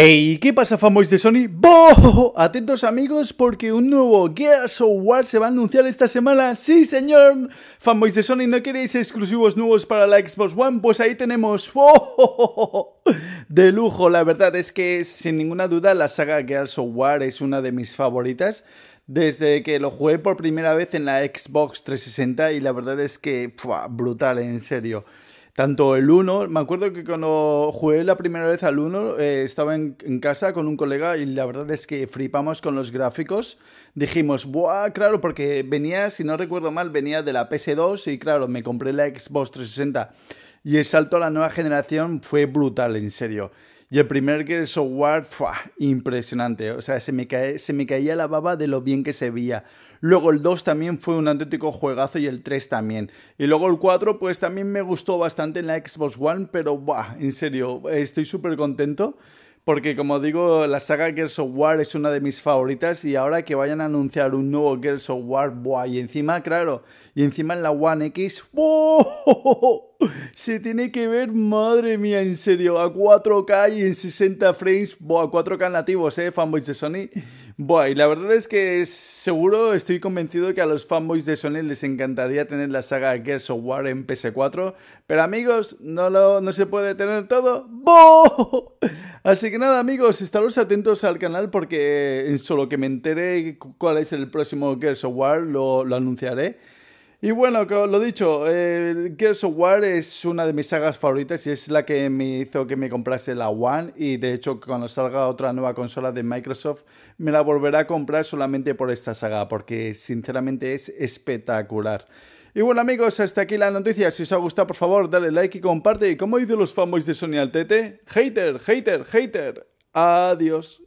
¡Ey! ¿qué pasa fanboys de Sony? ¡Boo! Atentos amigos porque un nuevo Gears of War se va a anunciar esta semana. ¡Sí señor! Fanboys de Sony, ¿no queréis exclusivos nuevos para la Xbox One? Pues ahí tenemos... ¡Boo! De lujo, la verdad es que sin ninguna duda la saga Gears of War es una de mis favoritas. Desde que lo jugué por primera vez en la Xbox 360 y la verdad es que... ¡pua! Brutal, en serio. Tanto el 1, me acuerdo que cuando jugué la primera vez al 1, eh, estaba en, en, casa con un colega y la verdad es que flipamos con los gráficos. Dijimos, ¡buah! Claro, porque venía, si no recuerdo mal, venía de la PS2 y claro, me compré la Xbox 360. Y el salto a la nueva generación fue brutal, en serio. Y el primer que of War, fue impresionante. O sea, se me, se me caía la baba de lo bien que se veía. Luego el 2 también fue un auténtico juegazo y el 3 también. Y luego el 4 pues también me gustó bastante en la Xbox One, pero ¡buah! En serio, estoy súper contento porque como digo, la saga Girls of War es una de mis favoritas y ahora que vayan a anunciar un nuevo Girls of War, buah, y encima, claro, y encima en la One X, ¡buah! se tiene que ver, madre mía, en serio, a 4K y en 60 frames, buah, 4K nativos, eh, fanboys de Sony. Buah, y la verdad es que seguro estoy convencido que a los fanboys de Sony les encantaría tener la saga Girls of War en PS4, pero amigos, no, no se puede tener todo. ¡Buah! Así que nada, amigos, estaros atentos al canal porque eh, en solo que me enteré cuál es el próximo Gears of War lo, lo anunciaré. Y bueno, lo dicho, eh, Gears of War es una de mis sagas favoritas y es la que me hizo que me comprase la One y de hecho cuando salga otra nueva consola de Microsoft me la volverá a comprar solamente por esta saga porque sinceramente es espectacular. Y bueno amigos, hasta aquí la noticia. Si os ha gustado por favor dale like y comparte. Y como dicen los fanboys de Sony al tete, hater, hater, hater. Adiós.